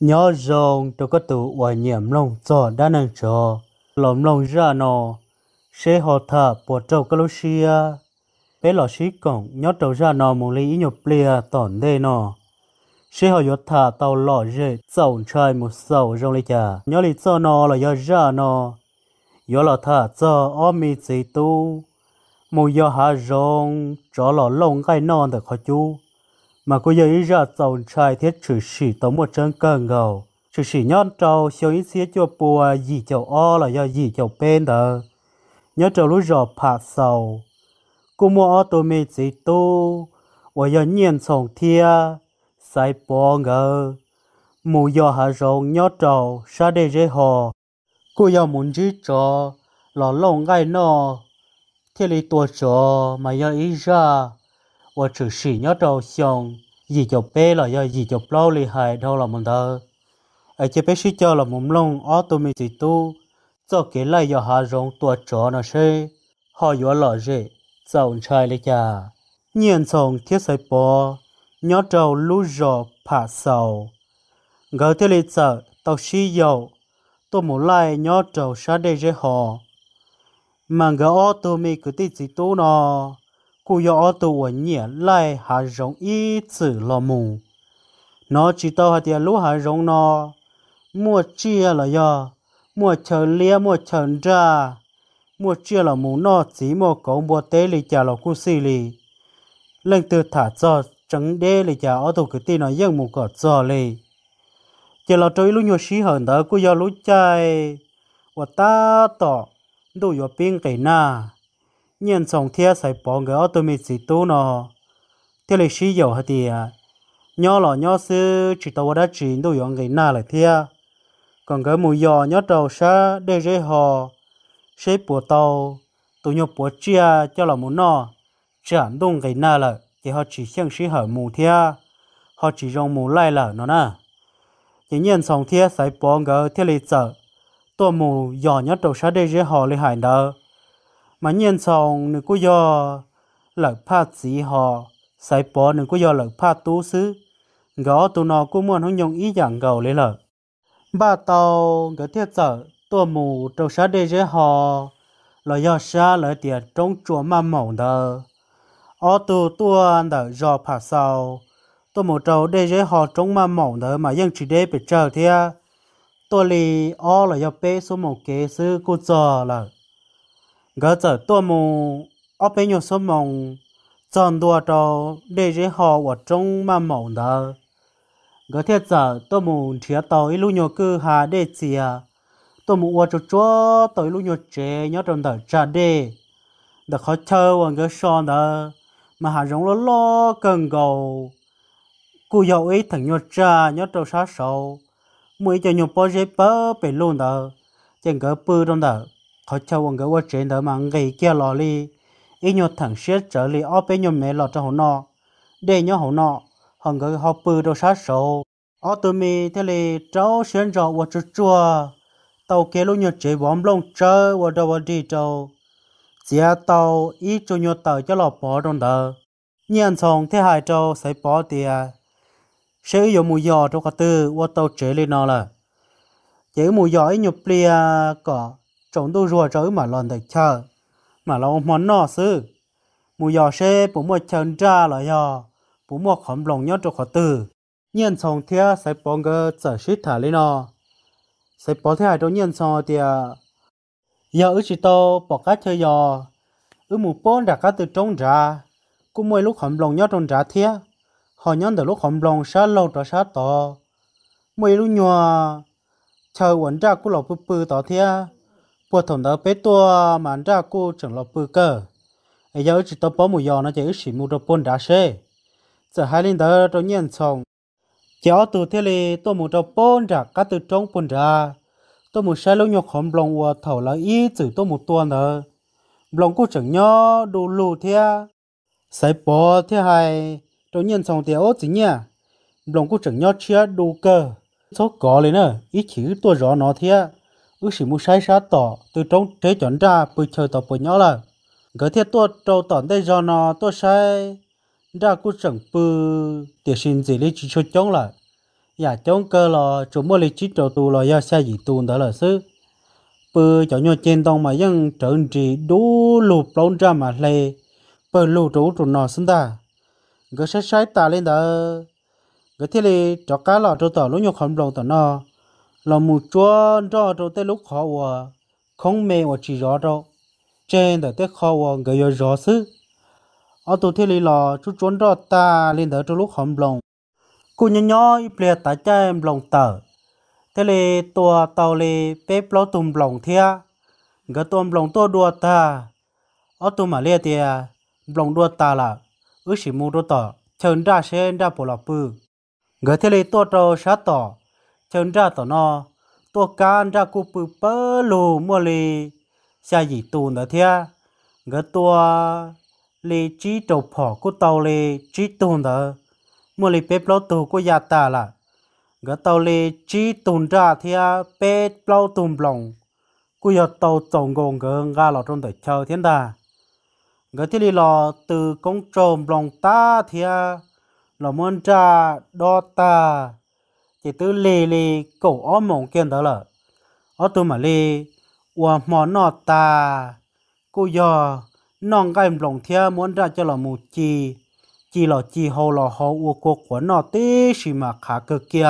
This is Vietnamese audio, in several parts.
nhớ rồng tôi có tụ oai niệm lòng cho đã nâng cho lòng lòng ra nó sẽ họ thở bỏ trâu cái lối xia bé lọ xí còn nhớ trâu ra nó một lý nhộp lìa tổn đê nó sẽ họ yết thả tàu lọ rễ dầu trời một sầu rong lấy chả nhớ lý cho nó là nhớ ra nó nhớ là thả cho ôm mi chỉ tu mù do hạ rong cho lọ lông cái non được khó chú mà cô giới ra dòng trai thiết trừ sĩ tống một chân cờ ngầu trừ sĩ nhon trâu siêu ít xía cho bùa gì chầu o là do gì chầu bên đó nhớ trâu lúa rọ phạt sầu cô mua ô tô mê chỉ tu và do nhiên sòng thia sai bò ngờ mù do hạ rộng nhớ trâu sa đê rê hò cô do muốn chứ trò lò lông gai nọ thiết lý tua trò mà do ý ra 我只是要照相，一就背了要一就包里还到了么的，而且必须叫了么弄阿都没几多，做给来要哈容多着那些，好有了热，早拆了呀，年从天水坡，要照路绕爬手，我这里走到西游，都冇来要照啥的热好，忙个阿都没个地几多呢。cô yo tu wa nhẹ lại hà rong ý chữ lo mù nó chỉ tao hà tiền lú hà rong nó mua chia là yo mua chờ lia mua chờ ra mua chia là mù nó chỉ mua có mua tế lì chả là cu xì lì lên từ thả cho chẳng đê lì chả ở tù cái tin nó yên mù cỏ cho lì chỉ là trôi lũ nhiều xí hơn đó cô yo lũ chạy và ta tỏ đủ yo pin cái na nhân sống thia sẽ bỏ người automate tu nó thế là sử dụng hết thì nhỏ lọ nhỏ sư chỉ tàu đã chỉ đồ dụng người na lại thia còn cái mùi giò nhỏ đầu sa để dễ họ sẽ bùa tàu tụ nhập bùa chia cho là muốn nó chẳng đông cái nào lại, thì họ chỉ xem sĩ hở mù thia họ chỉ dùng mù lại là nó nè chỉ nhân sống thia sẽ bỏ người thế là sợ tôi mù giò nhỏ đầu sa để dễ họ lấy hại đó mà nhân sòng nên có do lợi pha gì họ sai bỏ nên có do lợi pha tú xứ gõ tu nó cũng muốn không nhung ý dạng gầu lấy lợi ba tàu gỡ thiết sợ, tua mù trâu sát đê dễ họ là do xa lợi tiền trong chùa mà mộng đờ ở tù tua đỡ do phá sau tôi mù trâu đê dễ họ trong mà mộng đờ mà dân chỉ đê bị chờ thế tôi lì ở là do bé số một kế sư cô giờ là gỡ giờ tua mù ở bên nhau số mong chọn đua trò để dễ họ ở trong mà mộng đó gỡ thiệt giờ tua mù chia tàu ít nhau cứ hà để chia tua mù ở chỗ chỗ tàu ít lúc nhau chế nhau trong đời trả đề được khó chơi còn gỡ son đó mà hà giống lo lo cần cầu cú dầu ấy thằng nhau trả nhau trâu sát sầu mỗi cho nhau bao dễ bơ bể luôn đó chẳng gỡ bư trong đời họ cho ông cái vợ trên đó mà ngày kia lò li ít nhiều thằng xếp trở li ở bên nhiều mẹ lọt cho họ nọ để nhớ họ nọ hằng cái họ bự đâu sát sầu ở tụi mi thế li cháu xuyên rõ vợ chua chua tàu kia lúc nhiều chế bom lông chơi vợ đâu vợ đi đâu chỉ tàu ít cho nhiều tàu cho lọ bỏ trong đó nhân xong thế hai châu sẽ bỏ tiền sử dụng mùi giò trong cả tư vợ tàu chế li nó là chế mùi giò ít nhiều plia cỏ trong đô rùa trớ mà lần được chờ mà là ông món nọ sư mùi giò xe bố mua chân ra là giò bố mua khổng lòng nhớ cho khó tử nhân song thia sẽ bóng gơ trở xít thả lên nọ sẽ bỏ thia trong nhân song thì giờ ứ chỉ tô bỏ cá chơi giò ứ mù bốn đã cá từ trong ra cũng mỗi lúc khổng lòng nhớ trong ra thia họ nhớ từ lúc khổng lòng xa lâu cho sát to mỗi lúc nhòa chờ quẩn ra cũng lọc bự bự tỏ thia bộ thổng đó bé tua mà anh ra cô chẳng lo bự cơ ai giờ chỉ tao bỏ một giò nó chỉ chỉ một đôi bồn đá xe giờ hai linh đó trong nhận xong cháu từ thế này tôi một đôi bồn ra cả từ trong bồn ra tôi một xe lâu nhọc hòm lòng và thầu là ý từ tôi một tuần đó lòng cô chẳng nhớ đủ lù thế sấy bỏ thế hai trong nhận xong thì ốt gì nhỉ lòng cô chẳng nhớ chia đủ cơ số có lên nữa ý chỉ tôi rõ nó thế ước sĩ mu sai sát tỏ từ trong thế chuẩn ra bự chờ tỏ bự nhỏ là gỡ thiết tua trâu tỏn đây do nó tua sai ra cú chẳng bự tiền xin gì lý chỉ cho chống là nhà dạ chống cơ lo chủ mua lý chỉ trâu tu lo do xe gì tu đó là sư bự cho nhau trên tông mà dân trợn chỉ đủ lụp lông ra mà lê bự lụp trú trú nó sinh ta gỡ sai sai ta lên đó gỡ thiết lý cho cá lọ trâu tỏ lũ nhau không lồ tỏ nó là một chỗ đó cho tới lúc khó hòa không mê và chỉ rõ đâu trên đó tới khó hòa người yêu rõ sự ở tổ thế lý là chú chuẩn cho ta lên đó trong lúc hầm lòng cô nhỏ nhỏ ít lệ tại cha em lòng tờ thế lì tua tàu lì bếp lo tùm lòng thia người tùm lòng tua đua ta ở tùm mà lệ thì lòng đua ta là ước chỉ mua đua tờ chờ ra xe ra bộ lọc bự người thế lì tua trâu sát tỏ chân ra tỏ nó tua can ra cụ bự bơ lù mua lì xa gì tù nữa thia ngỡ tua lì chỉ trầu phỏ cụ tàu lì chỉ tù nữa mua lì bếp lâu tù của gia ta là ngỡ tàu lì chỉ tù ra thia bếp lâu tù lòng cụ giờ tàu tổng gồm ngỡ ra lọ trong đời chờ thiên đà ngỡ thiên lì lò từ công trồm lòng ta thia lò môn ra đo ta chỉ tư lì lì cổ ó mộng kiên đó là ó tu mà lì ua mò nọ ta cô giờ nong cái lòng thia muốn ra cho là mù chi chi là chi hồ là hồ ua cô của nọ tí xì mà khá cơ kia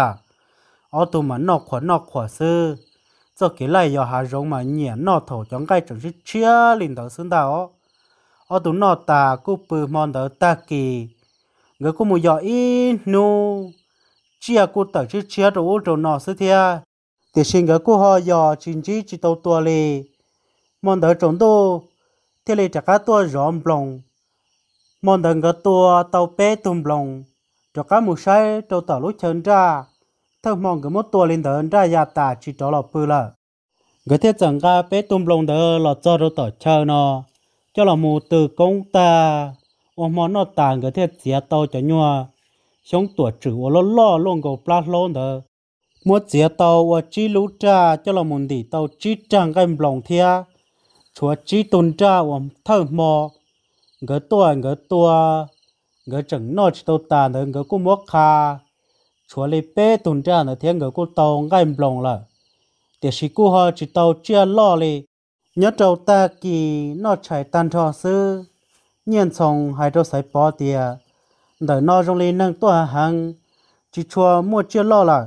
ó tu mà nọ của nọ của sư cho cái này giờ hà giống mà nhẹ nọ thổ chẳng cái chẳng sức chia linh đó xứng đạo ó tu nọ ta cô bự mòn đó ta kỳ người cô mù giờ ít nu chia cô tờ chứ chia đồ ô đồ nọ sư thia thì xin gỡ cô họ dò chính trị chỉ tàu tua lì mòn đỡ trốn đô thì lì trả cá tua rõm blong mòn đỡ gỡ tua tàu bé tùm blong cho cái mù sai tàu tàu lũ chân ra thơ mong cái một tua lên đỡ ra nhà ta chỉ cho lọ bự lợ cái thiết chẳng cá bé tùm blong đó lọ cho đồ tàu chờ nó cho là mù từ công ta ôm món nó tàn cái thiết xía tàu cho nhua sống tuổi trừ ô lo lo luôn gầu plat luôn đó mua chế tàu và chi lú trà cho là muốn đi tàu chi trang cái lòng thia chúa chi tôn trà và thơ mò ngỡ tua ngỡ tua ngỡ chẳng nói chỉ tàu tàn nữa ngỡ cũng mua kha chúa lấy bé tôn trà nữa thế ngỡ cũng tàu cái lòng là để sĩ cô họ chỉ tàu chia lo lì nhớ tàu ta kỳ nó chạy tan trò sư nhân xong hai đôi sải bỏ tiền đời nó trong lên nâng tua hàng chỉ cho mua chưa lo là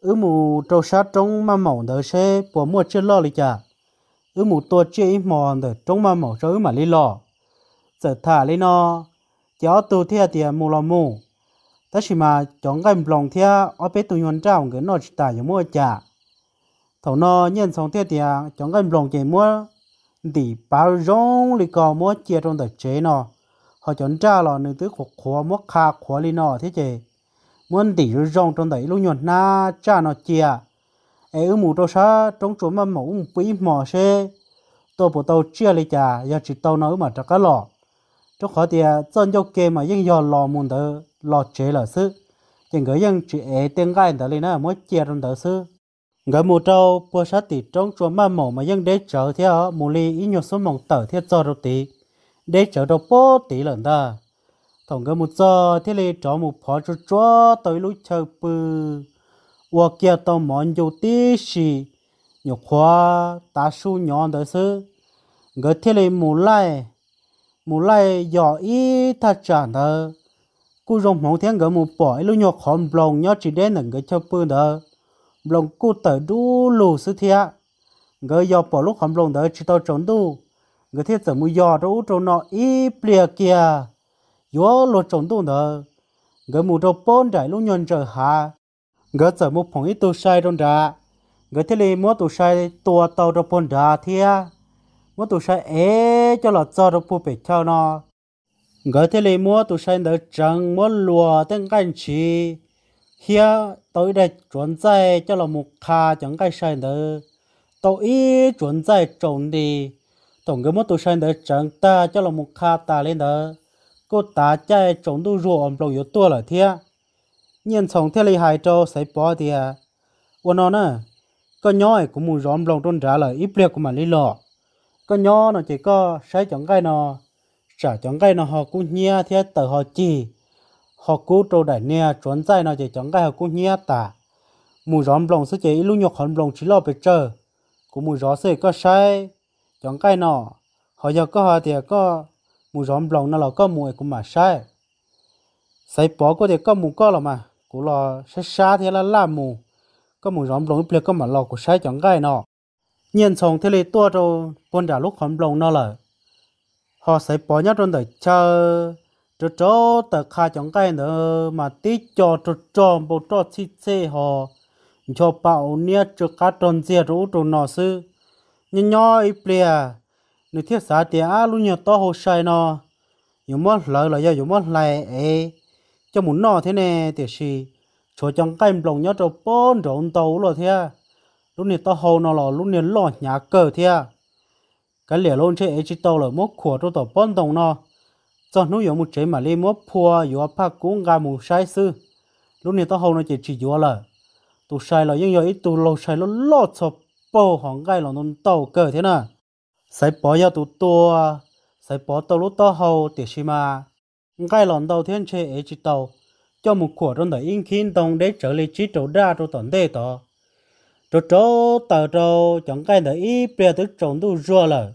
ứ mù trâu sát trong mà mỏng đời xe bỏ mua chưa lo lại chả ứ mù tua chưa ít mòn đời trong mà mỏng rồi mà lý lo giờ thả lì nó cháu tu theo thì mù lo mù ta chỉ mà chọn cái lòng theo ở bên tụi nhuận trao cái nó chỉ tài cho mua chả thầu nó nhận xong theo thì chọn cái lòng chỉ mua thì bao rong lì có mua chia trong đời chế nó họ chọn trả lò nữ tứ khổ khổ mốt khá khổ lì nọ thế chè muốn tỉ rư rong trong đấy lúc nhuận na trả nó chia ấy ư mù đâu sa trong chỗ mà mẫu bí mò xe tôi bộ tàu chia lì chà giờ chỉ tàu nói mà cho cá lò trong khó thì dân dâu kê mà dân do lò mùn tớ lò chế là sư chẳng gửi dân chỉ ế tiếng gai tớ lì nà mỗi chia trong tớ sư gửi mù trâu bữa sát thì trong chỗ mà mẫu mà dân đế trở theo mù lì ít nhiều số mộng tờ thiết cho đâu tí để chở đồ bố tí lần ta tổng cái một giờ thế lệ chó một phó cho chó tới lúc chờ bự và kia tao món dầu tí xì nhục khoa ta su nhon tới sư người thế lệ mù lại mù lại dọ ý ta chẳng thơ cú rong mong thiên gỡ một bỏ lúc nhọc hòn blong nhớ chỉ đến nâng cái cho bự đó blong cú tới đu lù sư thiệt người dọ bỏ lúc hòn blong đó chỉ tao trốn đu người thiết sở mũi giò trâu trâu nọ y bìa kìa gió lột trống tụ nở người mù trâu bôn trải lúc nhon trở hạ người sở mũi phồng ít tụ sai trong đá người thiết lì mua tụ sai tua tàu trâu bôn đá thia mua tụ sai ế cho lọt cho trâu bù bể cho nó người thiết lì mua tụ sai nở trắng mua lùa tên canh chỉ hiya tôi đã chuẩn dạy cho là một kha chẳng cái sai nữa tôi ý chuẩn dạy trộn đi tổng cái mốt tổ sơn đó chẳng ta cho là một kha ta lên đó cô ta chạy chống đu ruộng ông lâu yếu tua là thế nhân sống thế lấy hai trâu sẽ bỏ thì à ôn nó nè có nhói cũng muốn rõm lòng trôn trả lời ít liệt của mà lý lọ có nhó nó chỉ có sấy chẳng cái nó trả chẳng cái nó họ cũng nghe thế tờ họ chỉ họ cố trâu đại nè trốn dây nó chỉ chẳng cái họ cũng nghe tả muốn rõm lòng sẽ chỉ lúc nhọc hòn lòng chỉ lo bị chờ cũng muốn rõ sẽ có sai chẳng cái nọ họ giờ có họ thì có mù rõm lòng nó là có mù cũng mà sai sai bỏ có thì có mù có là mà cũng là sai xa thì là la mù có mù rõm lòng biết có mà lo của sai chẳng cái nọ nhiên xong thế này tua cho bọn trả lúc hòm lòng nó là họ sẽ bỏ nhát trong đời chờ cho cho tờ kha chẳng cái nữa mà tí cho cho cho bộ cho chi chê họ cho bảo nia cho cá tròn dìa rũ tròn nọ sư nhỏ nhon ít bia nếu thiết xã tiền á luôn nhờ to hồ sai nó dù mất lợi là do dù mất lại ấy cho muốn nó thế nè, thì gì chỗ trong cái lòng nhớ cho bón trộn tàu rồi thế lúc này to hồ nó là lúc này lo nhà cờ thế cái lẻ luôn chơi ấy chỉ tàu là mốt của cho tàu bón đồng nó cho nó dùng một chế mà lấy mốt phua dù apa cũng gà một sai sư lúc này to hồ nó chỉ chỉ dù là tụ sai là nhưng giờ ít tụ lâu sai nó lo cho bò hoàng gai lòng nôn tàu cờ thế nè sấy bò yêu tụ tua sấy bò tàu lúc to hầu tiệt xì mà gai lòng đầu thiên chế ấy chỉ tàu cho một cuộc trong đời in khiến tông để trở lại chỉ trụ ra trụ tận thế tỏ trụ chỗ tờ trâu chẳng gai đời ý bia tức trộn tu rùa lờ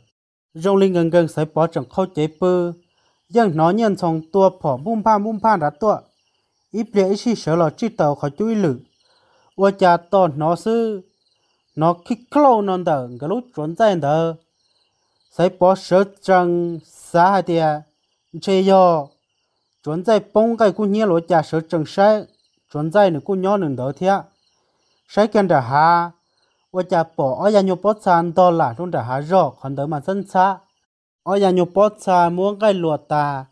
rong linh gần gần sấy bò chẳng khâu chế bư nhưng nó nhận trong tua bỏ bung pha bung pha đã tua ít bia ít xì sợ lọ chỉ tàu khỏi chú ý lử ua cha to nó sư nó khi khâu nó đỡ cái lúc chuẩn tay đỡ sẽ bỏ sợ trăng xa hai tia chơi yo chuẩn tay bông cái cũng nhớ lối cha sợ trăng sai chuẩn tay nữa cũng nhớ nừng đỡ thia sai cần đỡ ha và cha bỏ ở nhà nhục bớt sàn đó là trong đỡ ha rõ còn đỡ mà dân xa ở nhà nhục bớt sàn muốn cái lụa ta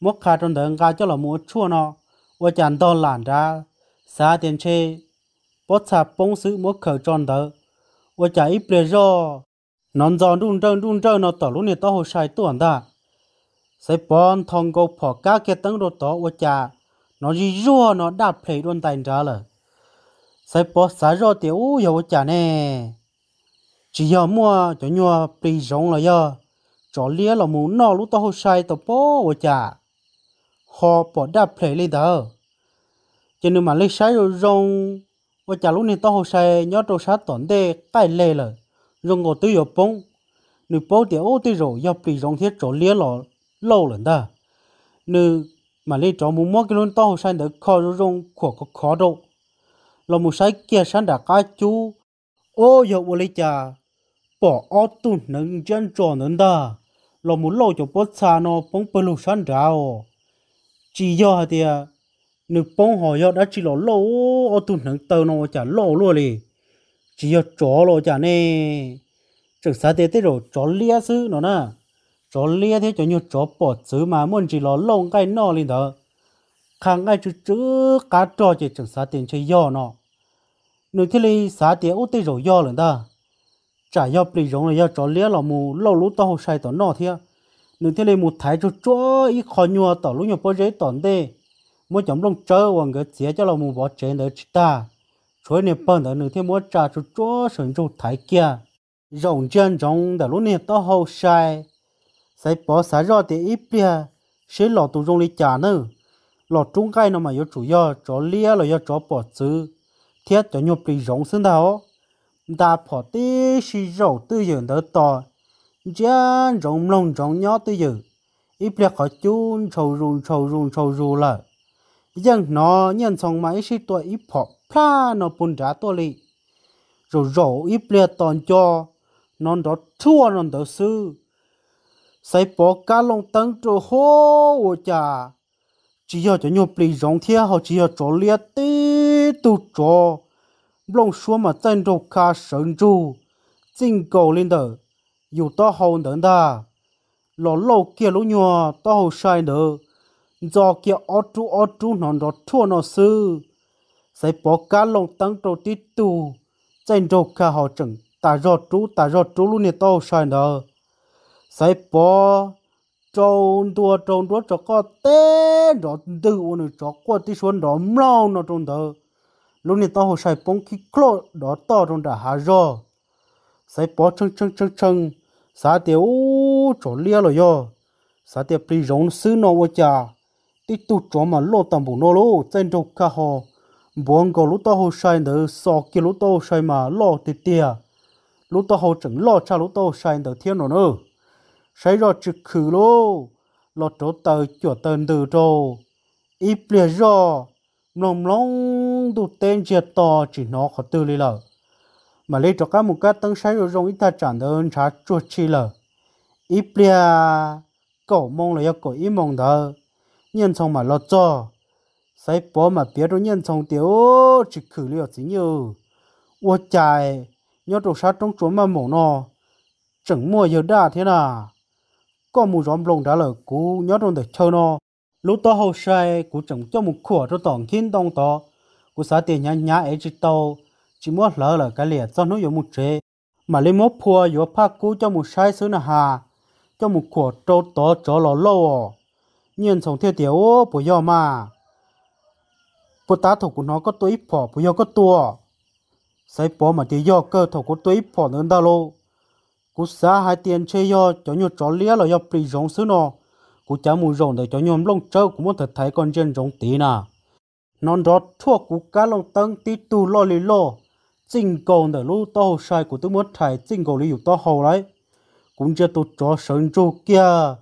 muốn khai trong đỡ ra cho là muốn chua nó và cha đó là ra xa tiền chơi bớt sàn bông sự muốn khẩu tròn đỡ 我家一边热，南庄中正中正那道路呢，到后晒短的，谁帮通过跑家给等着到我家，那一热那大陪论单着了，谁帮啥热的哦要我家呢，只要么就鸟被容了呀，找猎了么那路到后晒到跑我家，好跑大陪里头，就你们那晒肉肉。我假如你到后生要做啥短的太累了，让我都要崩。你包点我的肉要比容些做烈了 lâu lần đó. Nữ mà lấy cho muốn mua cái luôn tao sang được khó rồi rong khó có khó đâu. Là một sai kia đã cá chú. Ô giờ vô lấy cha bỏ ô tu nâng chân trò nâng đó. Là một lâu cho bớt nó bóng bờ lù sang đã. Chỉ do hả tiệt nếu bông họ giờ đã chỉ là lỗ ở tuần thằng tàu nó chả lỗ luôn đi chỉ giờ chó lỗ chả nè chẳng sao thế thế rồi chó lia xứ nó nè chó lia thế cho nhiều chó bỏ xứ mà muốn chỉ là lông cái nó lên đó khang ngay chú chú cá trò chỉ chẳng sao tiền chơi giò nó nếu thế này sao tiền út thế rồi giò lên đó chả giò bị giống là giò chó lia là mù lâu lú tao sai tao nó thế nếu thế này một thái chữ chó ít khó nhua tao lú nhua bao giấy tao đây mỗi chồng lông chơi hoàng cái chế cho là một bỏ chế nữa chứ ta chuối nè bận đó nữa thì mỗi trà chú chúa sườn chú thái kia rồng chân rồng đã lúc nè to hậu sai sai bỏ sai rồi thì ít bia sẽ lọ tụ rong đi trả nữa lọ trung cái nó mà yếu chủ yếu chó lia là yếu chó bỏ chứ thiết cho nhộp đi rồng xứng đâu ta bỏ tí xì rầu tư dự đỡ to chân rồng lông rồng nhỏ tư dự ít bia khỏi chun trầu run trầu run trầu run là dân nó nhận xong mà ít tuổi ít phọ pha nó bún trả tôi lì rồi rổ ít liệt toàn cho nó đó thua nó đó sư sai bỏ cá lồng tăng cho hô ô chà chỉ cho cho nhiều bì rong thia họ chỉ cho cho liệt tí tu cho lông xuống mà chân đồ cá sơn chu chính cầu lên đờ dù to hồn đỡ ta lò lô kia lũ nhỏ to hồ sai đỡ do kia ô chú ô chú nó nó thua nó sư sẽ bỏ cá lồng tăng trâu tí tù trên trâu cả họ chẳng ta rò chú ta rò chú luôn nè tao sai nè sẽ bỏ trâu đua trâu đua cho có té đó từ ô nữa cho qua tí xuống đó mau nó trâu đó lúc nè tao sai bông khí clo đó to trâu đã hạ rò sẽ bỏ chân chân chân chân sa tiêu chỗ lia rồi yo sa tiêu pri rong sư nó vô cha tí tu chó mà lo tầm bù nó lô chân đầu cả họ buông gò lô tao hồ sai nữa sọ kia lô tao sai mà lo tì tìa lô tao hồ chẳng lô cha lô tao sai nữa thiên nó nữa sai rồi trực khử lô lô chỗ tờ chỗ tên từ trô ít bìa rồi nồng lông đủ tên chia to chỉ nó khó tư lý lờ mà lê cho các một cái tăng sai rồi rong ít ta chẳng đỡ trả chuột chi lờ ít bìa cậu mong là yêu cậu ít mong đỡ nhân trong mà lo cho sai bó mà biết rồi nhân trong tiểu chỉ khử liệu chỉ nhiều ô chạy nhớ đồ sát trong chuồng mà mổ nó chẳng mua giờ đã thế nà, có mù rõm lồng đã là cú nhớ trong để chơi nó lúc đó hậu sai cú chẳng cho một khổ cho tổng khiến tông to cú xả tiền nhá nhá ấy chỉ tàu chỉ muốn lỡ là cái liệt cho nó dùng một chế mà lấy mốt phua dùng phát cú cho một sai xứ là hà cho một khổ trâu to cho lò lâu nhiên sống theo tiểu bùi yo mà bùi tá thổ của nó có tuổi phỏ bùi yo có tua sai bó mà tí yo cơ thổ của tuổi phỏ nên đâu lô cú xa hai tiền chơi yo cho nhiều chó lía là yo bị rong xứ nó cú chả mù rong để cho nhiều lông trâu cũng muốn thật thấy con chân rong tí nà non đó thua của cá lông tăng tí tu lo lì lo chính cầu để lu to hồ sai của tôi muốn thấy chính cầu lý dụ to hồ đấy cũng chưa tôi cho sơn chu kia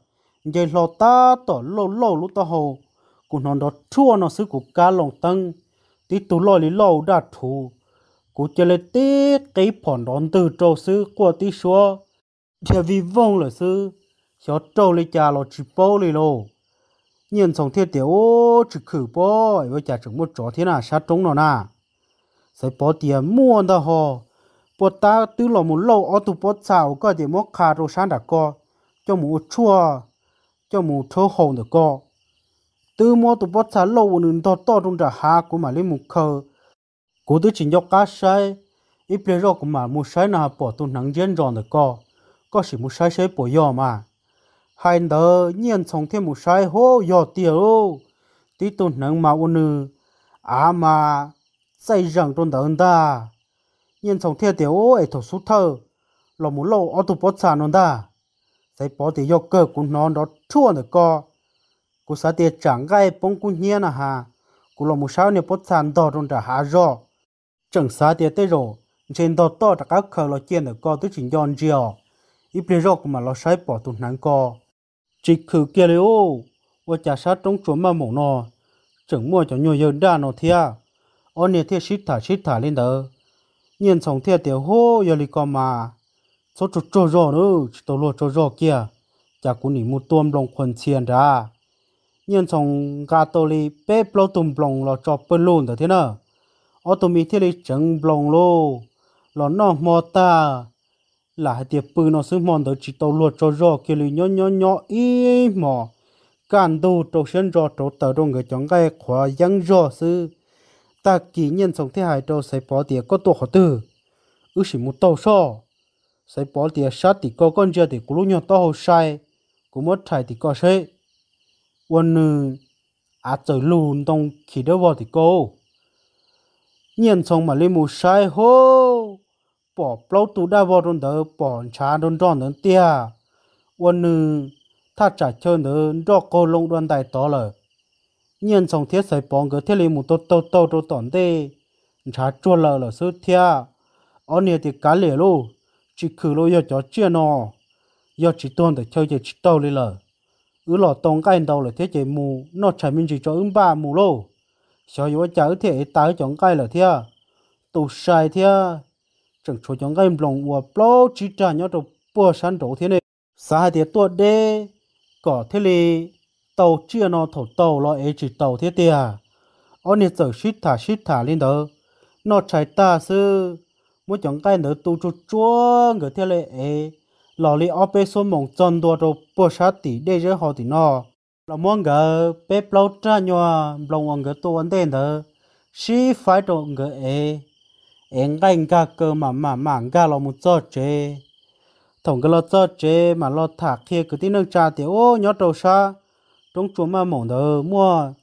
giờ lo ta tỏ lo lo lúc ta hồ cụ nó đó chua nó sư cụ cá lòng tăng tí tú lo lý lo đã thù cụ chơi lệ tí cái phòn đón từ trâu sư qua tí xua chỉ vì vong là sư cho trâu lấy cha lo chỉ bao lấy lo nhìn xong thiết tiểu chỉ khử bao với cha chúng một chó thế nào sát trống nó nà sẽ bỏ tiền mua đó họ bỏ ta tứ lo một lâu ở tụ bỏ xào có thể móc cà rồi sáng đã co cho một chua cho mù thơ hồn được co từ mua tụ bắt xả lâu nương to to trong trà hạ của mà lên mù khờ cố tư chỉ nhóc cá sai ít biết rõ của mà mù sai nào bỏ tụ nắng dân tròn được co có chỉ mù sai sai bỏ yò mà hai đờ nhiên sống thêm mù sai hô yò tiêu tí tụ nắng mà ôn nư à mà xây rằng trong đờ ta nhiên sống thêm tiểu ấy thổ sút thơ lò mù lâu ở tụ bắt xả nó ta sai bỏ thì do cơ cũng non đó chua được co cú sa tiền chẳng gai bông cú nhia nà hà cú lòng một sao nè bớt sàn đỏ trong trả hà rõ chẳng sa tiền tới rồi trên đó to trả các khờ lo chiên được co tới chỉnh giòn chiều ít bề rõ mà lo sai bỏ tụt nắng co chỉ khử kia liu và trả sát trong chuẩn mà mổ nò chẳng mua cho nhiều dân đa nó thia ông nè thia xít thả xít thả lên đó nhìn sống thia tiểu hô giờ lì co mà số chỗ chỗ rõ nữa chỉ tàu lộ chỗ rõ kia chả cũng nỉ mua tuôn lòng quần chiên ra nhưng trong gà tô li bé bao tôm lòng là cho bên luôn đó thế nào ở tôm mi thiết li chẳng lòng lô là nó mò ta là hai tiệp bự nó xứng mòn tới chỉ tàu lộ chỗ rõ kia li nhỏ nhỏ nhỏ ý mò cản đồ tổ sân rõ tổ tờ đồ người chọn gai khóa dân rõ sư ta kỷ nhân sống thế hải đồ sẽ bỏ tiệp có tổ khó tử ư chỉ một tàu sao sai bỏ tiền sát thì có con chưa thì cũng lúc to hồ sai cũng mất thải thì có sẽ quân à trời lùn tông khi đó vào thì cô nhiên xong mà lên một sai ho, bỏ lâu tù đa vào đồn đỡ bỏ chá đồn đòn đồn tia quân tha trả chơi đỡ do cô lông đoàn tài to lờ nhiên xong thiết sai bỏ ngỡ thiết lên một to to to tô tòn tê cha chua lờ lờ sư thia ở nhà thì cá lẻ luôn chỉ khử lô yo cho chưa nọ yo chỉ tôn để chơi chơi chỉ tàu lên lờ ứ lọ tông cái đầu là thế chơi mù nó chả mình chỉ cho ứng ba mù lô sau yo chả ở thế tái chọn cái là thế tụ sai thế chẳng chỗ chọn cái lòng ua plo chỉ trả nhau đồ bùa sắn đồ thế này sa hai tiệt tuột đê cỏ thế lì tàu chưa nọ thổ tàu lo ấy chỉ tàu thế tiệt ông này giờ shit thả shit thả lên đó nó chạy ta sư 我讲该能都出装个天嘞哎，老李阿伯说梦真多着不啥地那人好的呢，老莫个别老站呀，老王个多安点的，是 phải 着个哎，哎该个个嘛嘛嘛个老木做这，同个老做这嘛老他去个点能炸的哦，鸟着啥，中专门梦的么，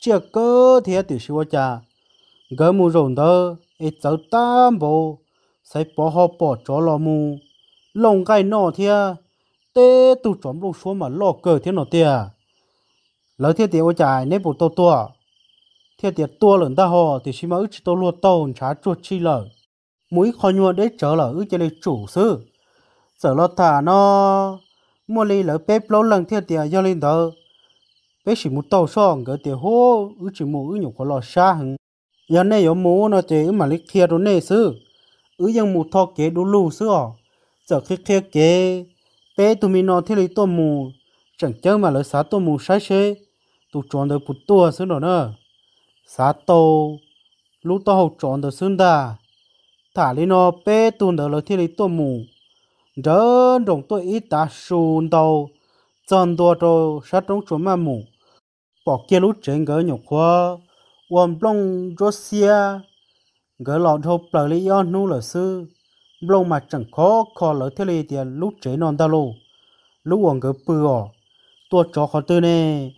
这个天就是我家，个木容的，哎走单步。sai bỏ họ bỏ chó lò mù lòng gai nọ thia tê tu chóm lông xuống mà lò cờ thiên nọ tia lỡ thiên tia ô chạy nếp bộ tô tua thiên tia tua lần ta họ thì xí mà ức tô lùa tàu trả chuột chi lở mũi khó nhua để trở lở ức cho lấy chủ sư giờ lo thả nó mua ly lỡ bếp lâu lần thiên tia do lên đó bếp chỉ một tàu xong gỡ tia hô ức chỉ mù ức nhục có lò xa hứng giờ này có mù nó chỉ mà lấy kia rồi này sư ứ yang mù thọ kế đủ lù sữa giờ khi khi kế bé tụi mình nó thế lấy tôm mù chẳng chớ mà lời xá tôm mù sai xế, tụ tròn được bút tua sữa đó nữa xá tô lúc tao học tròn được sương đà thả lên nó bé tụi nó lời thế lấy tôm mù đỡ đồng tôi ít ta sùn đầu chân đua đồ sát trong chỗ mà mù bỏ kia lúc trên gỡ nhục khoa ôm blong rosia gỡ lọ thô bờ lý yon nu lở sư blong mà chẳng khó khó lỡ thế lì tiền lúc chế non ta lù lúc uống gỡ bự ỏ tua chó khó tư nè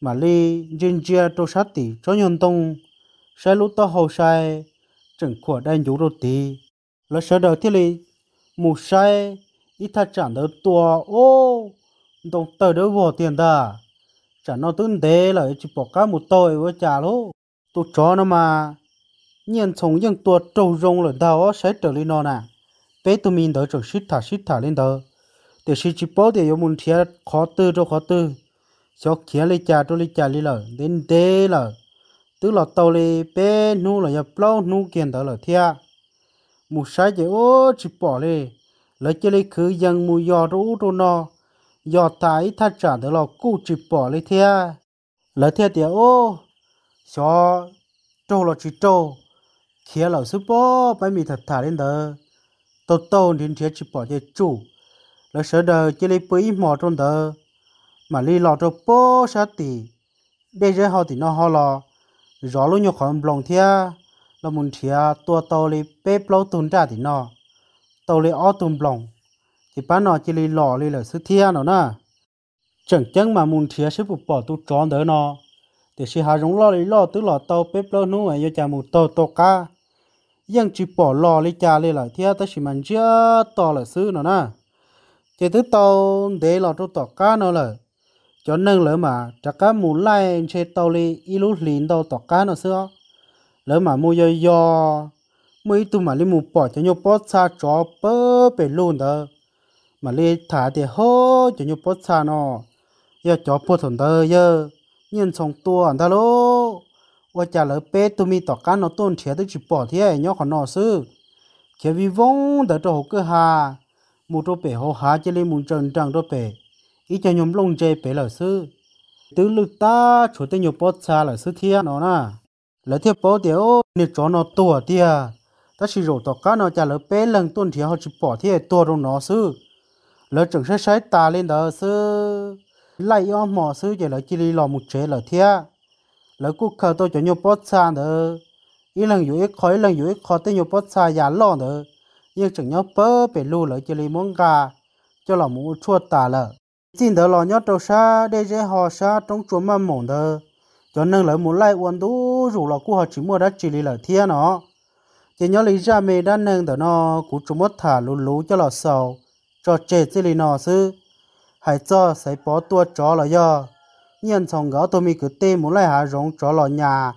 mà lì dinh chia tô sát tỷ cho nhân tông sai lúc ta hầu sai chẳng khó đan dũ rô tí lỡ sợ đầu thế lì mù sai ít thật chẳng đỡ tua ô đồng tờ đỡ vò tiền ta chẳng nó tương tế là chỉ bỏ cá một tôi với chả lô tôi chó nó mà nhiên chống dân tua trâu rong là đào sẽ trở lên nó nè bé tụi mình đỡ trở xít thả xít thả lên đó, để xí chỉ bỏ để yêu muốn thiệt khó tư cho khó tư cho kia lấy cha cho lấy cha đi lờ đến đế lờ tức là tàu lấy bé nu là nhập lâu nu kiện đỡ là thia, một sai chỉ ô chỉ bỏ lấy lấy chỉ lấy cứ dân mua giò rú rú nó giò tái thắt trả đỡ là cú chỉ bỏ lấy thia, lấy thia thì ô cho trâu là chỉ trâu kia lão sư bố bây mì thật thả lên đó tổ tổ đến thế chỉ bỏ cho chủ là sợ đờ chỉ lấy bưởi mò trong đờ, mà li lọ cho bố sát tì để giờ họ thì nó họ lò rõ luôn nhiều khoảng lòng thia là muốn thia tua tàu lấy bê lâu tuần ra thì nó tàu lấy ó tuần lòng thì bán nó chỉ lấy lọ lấy là sư thia nó nè chẳng chẳng mà muốn thia sư phụ bỏ tu tròn đỡ nó thì sư hà rong lo lấy lọ tức lọ tàu bê lâu nu ấy cho cha mù tàu tàu cá ยัง chỉ bỏ lò lấy cha lấy lại theo ta chỉ mang chưa to là xứ nó nè chỉ thứ tàu để lò trong tọt cá nó là cho nên lỡ mà chắc cá muốn lại chế tàu đi ít lúc liền tàu cá nó xưa lỡ mà mua yo yo mấy tụ mà lì mua bỏ cho nhau bỏ xa cho bơ bể luôn đó mà lì thả thì hô cho nhau bỏ xa nó giờ cho bỏ thằng đó giờ nhìn xong tua anh ta luôn ว่าจะเลยเป๊ตัวมีต่อการนอต้นเฉียตัวจีบปอดที่ไอ้ย่อขอนอซื้อเขียวิวงเดอตัวหกก็หามูตัวเป๋หหาจะเลยมูจังจังตัวเป๋อีจะยมลงใจเป๋เลยซื้อตื้อลึกตาฉุดเตยปอดซาเลยซื้อเทียนอน่ะแล้วเทียปอดเดียวเนี่ยจอนอตัวเดียถ้าชิโร่ต่อการนอจะเลยเป๊ลังต้นเฉียเขาจีบปอดที่ไอ้ตัวตรงนอซื้อแล้วจึงใช้ใช้ตาเล่นเดอซื้อไล่อ้อมหมอซื้อจะเลยจีรีหล่อมุดเฉยเลยเทีย lỡ cú khờ tôi cho nhiều bớt xa nữa ý lần dụ ít khó ý lần dụ ít khó tới nhiều bớt xa giả lo nữa nhưng chẳng nhau bớ bể lu lỡ chỉ lấy món gà cho là mũ chua tà lỡ xin đỡ lo nhót đầu xa để dễ họ xa trong chùa mà mộng đỡ cho nên lỡ muốn lại uốn đu rủ lọ cú họ chỉ mua đã chỉ lấy lỡ thiên nó chỉ nhớ lý ra mê đã nâng đỡ nó cú chúng mất thả lú lú cho lọ sầu cho chê chỉ lấy nó sư hãy cho sẽ bỏ tua chó là do nhân chồng gỡ tôi mi cứ tê muốn lại hà rong cho lò nhà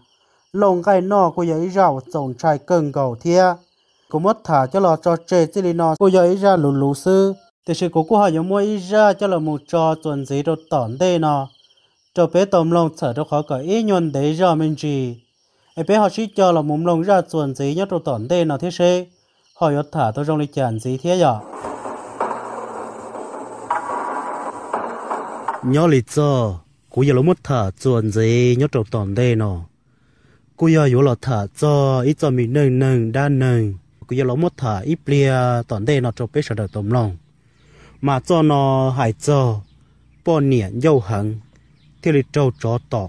lồng cái nọ cô giấy ra một chồng trai cần cầu thia cũng mất thả cho lò cho trề chỉ lì nọ cô giấy ra lù lù sư thì sự cố cô hỏi giống mua ra cho là một trò chuẩn gì đồ tỏn đê nọ cho bé tôm lồng sở đâu khó cởi ý nhuận để ra mình gì ai bé họ chỉ cho là mồm lồng ra chuẩn gì nhất đồ tỏn đê nọ thế xe họ yết thả tôi trong đi chản gì thế giờ nhỏ lì cho cú giờ lỗ mất thở chuồn gì nhớ trộm toàn đây nọ cú giờ yếu lọ thở cho ít cho mình nâng nâng đa nâng cú giờ lỗ mất thở ít plea toàn đây nọ trộm bế sợ được tôm lòng mà cho nó hại cho bỏ nỉa nhau hẳn thì lịch trâu chó tỏ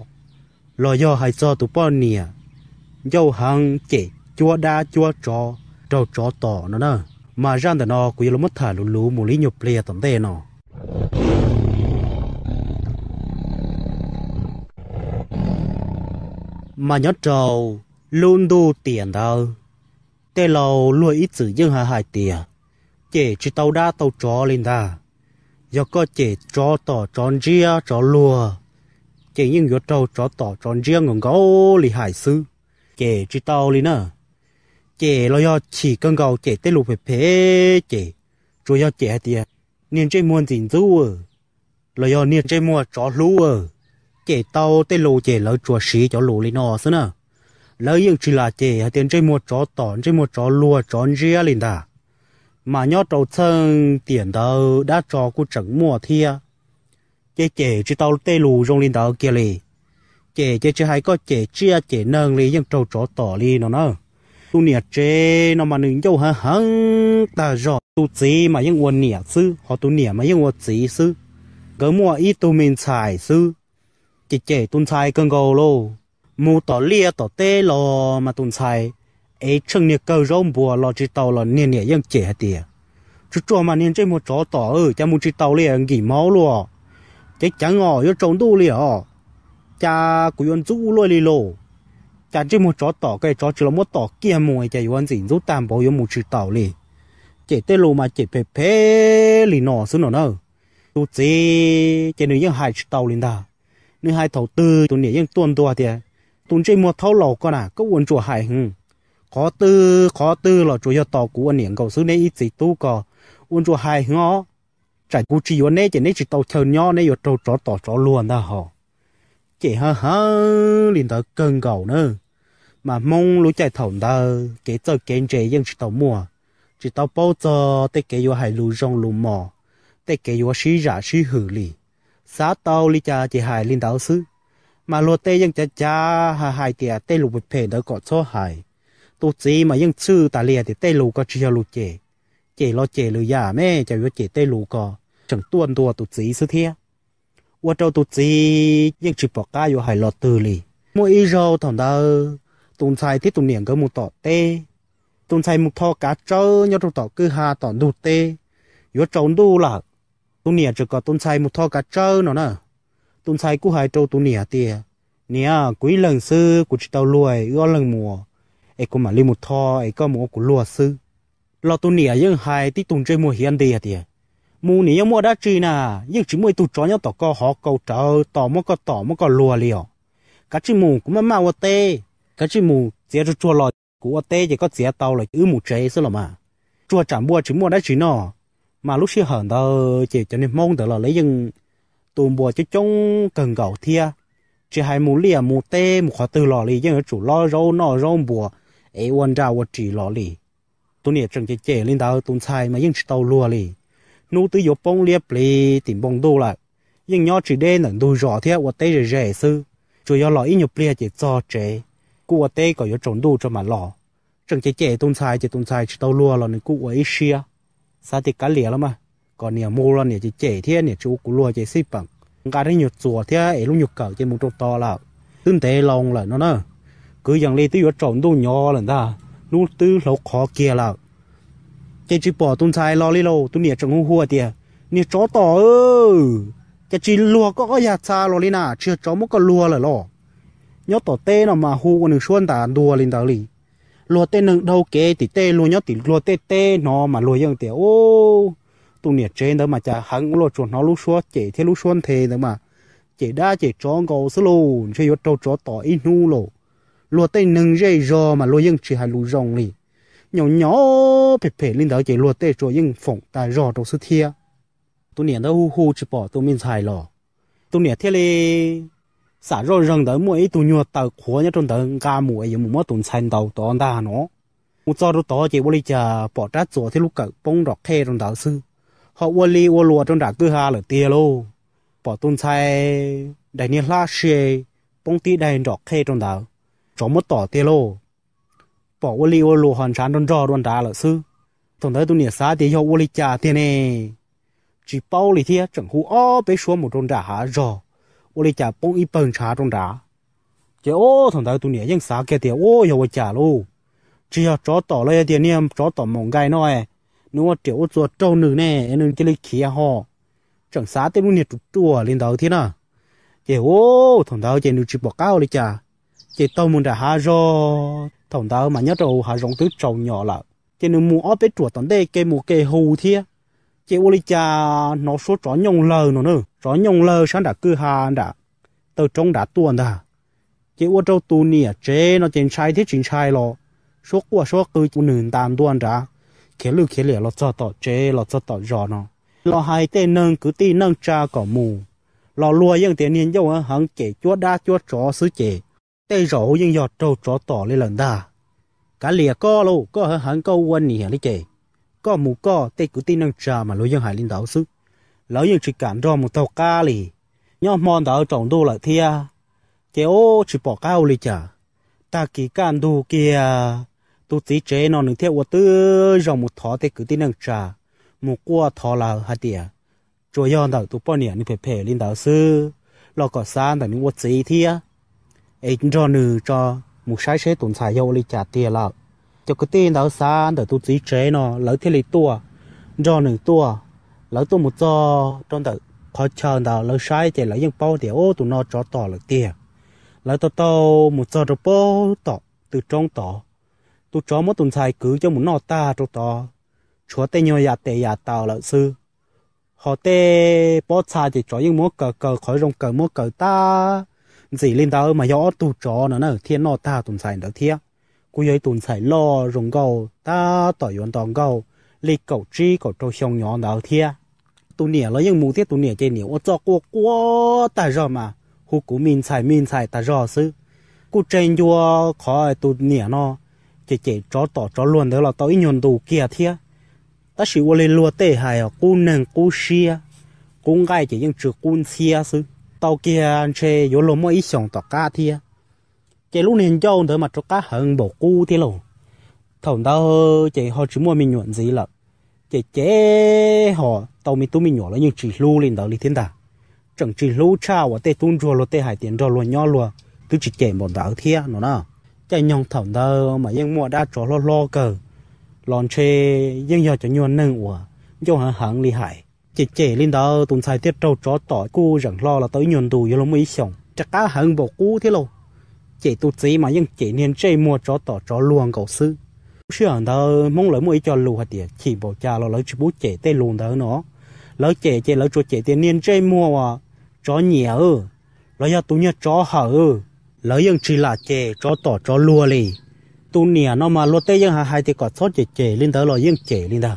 lo do hại cho tụ bỏ nỉa nhau hẳn chỉ chua đa chua chó trâu chó tỏ nữa, nè mà ra nó cú giờ lỗ mất thở lú lú một lý nhục plea toàn đây nọ mà nhớ trầu luôn đu tiền đâu tê lâu luôn ít sử nhưng hà hải tiền chỉ chỉ tàu đa tàu chó lên ta giờ có chỉ chó tỏ tròn ria chó lùa chỉ những giờ tàu chó tỏ tròn ria ngon gấu lì hải sư chỉ chỉ tàu lên nè, à. chỉ lo do chỉ cần gầu chỉ tê lục phải phê chỉ rồi do chỉ tiền niên chơi muôn tình du lo do niên chơi mua chó lúa chế tàu tê lô chế lỡ chùa xí cho lô lên nọ xứ nè lỡ những chỉ là chế tiền chơi mua chó tòn chơi mua chó lùa chó ria lên ta mà nhớ trâu chân tiền tàu đã cho cô chẳng mua thia chế chế chỉ tàu tê lù rong lên tàu kia lì chế chế chế hay có chế chia chế nâng lì những trâu chó tỏ lì nó nè tu nè chế nó mà nừng dâu hả hăng ta rõ tu chế mà những uốn nè xứ họ tu nè mà những uốn chế xứ gỡ mua ít tu mình xài xứ chị chị tuần sai cơn gò lô mù tỏ lia tỏ tê lo mà tuần sai ấy chừng nè cơ rong bùa lo chỉ tàu lo nè nè yên chị hả tiệt chú chùa mà nè chơi một chó tỏ ở cha muốn chỉ tàu liền nghỉ máu luôn cái chẳng ngỏ yêu trống đu liền cha của yên chú lôi lì lô cha chơi một chó tỏ cái chó chỉ là một tỏ kia mồi cha yên gì rút tam bảo yêu một chỉ tàu liền chị tê lô mà chị phê phê lì nọ xuống nọ nơ tu chị chị nữ yên hai chỉ tàu liền ta nơi hai thầu tư tụi này những tuôn tua thì tụi chơi mua thâu lẩu con à có quần chùa hải hưng khó tư khó tư là chùa cho tàu của anh niệm cầu xứ này ít gì tu cò quần chùa hải ngó trải cú chi vấn này chỉ này chỉ tàu chờ nho này rồi tàu chó tỏ chó luôn đó họ chỉ hơ hơ liền tới cơn cầu nữa mà mong lũ chạy thầu đó cái giờ kén chế nhưng chỉ tàu mua chỉ tàu bao giờ tới cái vô hải lũ rong lũ mò tới cái vô xí giả xí hử lì giá tàu li cha chỉ hài linh đạo sư mà lô tê ยังจะจ้าหาหายเตียเต้ลูกเพนเดกอดโซหายตุจีมายังชื่อตาเลียเตเต้ลูกก็เชียลูกเจ เจรอเจหรือยาแม่จะยเจเต้ลูกก็จังต้วนตัวตุจีซื้อเทียว่าเจ้าตุจียังชิบปอกก้าอยู่หายลอตือลีมวยอีโรถอนเดอตุนชายที่ตุนเหนียงก็มุต่อเต้ตุนชายมุทอกาเจ้ายอดต่อคือหาต่อดูเต้ยอดจงดูหลักตุเนียจะก็ตุนใช้มุทอกรดเจ้าเนาะนะตุนใช้กูหายโจตุเนียเตียเนี่ยกุยหลังซื้อกูจะเตารวยย้อนหลังมัวไอ้ก็มาลิมุทอไอ้ก็มัวกูรัวซื้อเราตุเนียยังหายที่ตุนใจมัวเฮียนเดียเตียมูนี่ยังมัวได้จีน่ะยังจีมวยตุจอนยังต่อก็หอเกาเจ้าต่อมัวก็ต่อมัวก็รัวเลี้ยวกัจจิมูกูไม่มาว่าเต้กัจจิมูเสียจะจัวรอกูว่าเต้จะก็เสียเตาเลยอื้อหมูเจ๊ซะหรอมาจัวจ่าบัวจีมัวได้จีนอะ mà lúc xưa hờn đó chỉ cho nên mong đó là lấy dân tùm bùa cho trông cần gạo thia chỉ hai mù lia mù tê mù khó từ lò lì dân chủ lo râu nọ râu bùa ấy quan ra quan chỉ lò lì tôi nè chẳng chỉ chế lên đầu tôi sai mà dân chỉ tàu lùa lì nô tư yếu bông liệp lì tìm bông đô lại nhưng nhỏ chỉ đen nặng đôi rõ thia quan tê rẻ rẻ sư chủ yếu lò ít nhập lia chỉ cho chế cụ quan tê có yếu trộn đu cho mà lò chẳng chỉ chế tôi sai chỉ tôi sai chỉ tàu lùa lò nên cụ ấy xia สาติกาเหลียแล้วมาก่อนเนี่ยมูลเนี่ยจะเจ๋เทียเนี่ยชูกุลัวเจ๋สิปังการให้หยุดสัวเทียเอลุงหยุดเก่าเจมุงตรงตอแล้วตึ้นเตลองเลยนั่นน่ะคืออย่างเลยทีวัดจอมดูยอเลยนะนู้ตื้อเราขอเกียร์แล้วเจจีปอตุนชายรอลิโลตุนเนี่ยจงหูหัวเตียเนี่ยจอต่อเออ จะจีลัวก็อยากซาลอลิน่าเชื่อจอมกก็ลัวเลยล่ะยอต่อเต้นออกมาหูวันหนึ่งชวนตาดัวลินตาลี lúa tê nâng đâu kê thì tê lúa nhớ thì lúa tê tê nó mà lúa dân thì ô tụi nhiệt trên đó mà chả hắn lúa chuột nó lúa xua chế thế lúa xuân thế đó mà chế đa chế chó gấu sơ lô chơi vô trâu chó tỏ ít nu lô lúa tê nâng dây rò mà lúa dân chỉ hai lúa rồng lì nhỏ nhỏ phê phê lên đó chế lúa tê cho dân phỏng ta rò trong sự thia tụi nhiệt đó hu hu chỉ bỏ tụi mình xài lò tụi nhiệt thế lên xã rồi rừng tới mỗi tụ nhuột tàu khóa nhất trong tới cả mỗi yếu mỗi tụn xanh tàu toàn ta nó một cho đó đó chỉ vô lý chờ bỏ ra chỗ thì lúc cỡ bông đọc khe trong tàu sư họ vô lý vô lùa trong đảo cứ hà lửa tia lô bỏ tụn xay đại niên la xe bông tí đầy đọc khe trong tàu chỗ mất tỏ tia lô bỏ vô lý vô lùa hoàn sản trong trò đoàn đá lửa sư tổng tới tụi nhiệt xã thì họ vô lý chờ tiền nè chỉ bao lý thiệt chẳng hú ó bé xuống một trong đảo hà rồi 我哋就煲一盆茶中茶。这哦，同头多年用啥嘅啲哦，又会假咯。只要找到了一点呢，找到蒙解呢，哎，你我这我做周女呢，能这里起哈，整啥的路呢，做做领导天呐。这哦，同头这你直播搞哩咋？这到门的哈热，同头嘛，一到哈容都着热了。这你木二百多，等待给木给后天。chị ô cha nó số chó nhông lờ nó nữa chó nhông lờ sáng đã cư hà đã từ trong đã tuần đã chị ô châu tu nè chế à, nó chiến sai thế chiến sai lo số qua số cứ chú nương tam tuần đã khế lưu khế lẻ nó cho tỏ chế nó cho tỏ rõ nó lo hai tên nâng cứ ti nâng cha cỏ mù lo lùa những tiền niên dâu hắn chế chúa đa chúa chó sứ chế tê rổ nhưng giọt trâu chó tỏ lên lần đa cả lìa co lô có hắn câu quân nè đi chế có mù có tê cứ tin năng trà mà lối dân hải linh đảo xứ lối dân chỉ cảm cho một tàu ca lì nhau mòn đảo trọng đô lại thia chế ô chỉ bỏ cao lì chả ta kỳ can đu kia tu tí chế nó nương theo ô tư dòng một thọ tê cứ tin năng trà một qua thọ là hạt địa cho yon đảo tu bao nhiêu như phải phải linh đảo xứ lo có san tại những ô gì thia ấy cho nữ cho một sai sẽ tồn tại yêu lì chả tiền lại cho cái tên đó xa để tôi chỉ chế nó lấy thế này tua do nửa tua lấy tôi một cho trong đó khó chờ đó lấy sai thì lấy những bao để ô tụi nó cho tỏ lấy tiền lấy tôi tao một cho được bao tỏ từ trong tỏ tôi cho một tuần sai cứ cho một nọ ta cho tỏ chúa tê nhau nhà dạ tê nhà dạ tàu là sư họ tê bỏ xa thì cho những mối cờ cờ khỏi rong cờ mối cờ ta gì lên đó mà gió tụ chó nó nữa thiên nọ ta tuần xài đó thiên cú ấy tuần sai lo rồng cầu ta tỏi yon tỏng cầu lì cầu chi cầu trâu xong nhỏ đào thia tu nè lo những mù tiết tụ nè chơi nè ô cho cô quá ta rồi mà hú cú min xài min xài ta rồi sư cú trên vua khỏi tu nè nó chỉ chỉ chó tỏ chó luôn đó là tao ít nhon tụ kia thia ta chỉ vô lên lúa tê hài à cô nâng cô xia cô ngay chỉ những chữ cô xia sư tao kia anh chơi vô lô mỗi ít xong tỏ ca thia chị lúc này cho thử mà cho cá hơn bổ cu thế lộ thằng ta chị họ chỉ mua mình nhuận gì là chị chế họ tàu mình tu mình nhỏ là nhưng chỉ lưu lên đó đi thiên đà chẳng chỉ lưu cha và tê tuôn rồi lo tê hải tiền rồi lo nhỏ lo cứ chỉ chế một đảo thia nó nè chạy nhong thằng ta mà nhưng mua đã cho lo lo cờ lon chê nhưng giờ cho nhuận nâng của cho hàng hàng li hải chị chế lên đó tuần sai tiết trâu chó tỏi cu rằng lo là tới nhuận tù vô lông mấy xong chắc cá hơn bổ cu thế lộ chỉ tu sĩ mà nhưng chỉ nên chơi mua cho tỏ cho luôn cầu sư sư ở đó mong lấy mua cho lù hạt tiền chỉ bảo cha lo lấy chỉ bút chỉ tê luôn đó nó lấy chỉ chỉ lấy cho chỉ tiền nên chơi mua à cho nhiều lấy ra tu nhớ cho hở lấy nhưng chỉ là chỉ cho tỏ cho lùa đi, tu nè nó mà lo tê nhưng hà hai thì có sót chỉ chỉ lên đó lo nhưng chỉ lên đó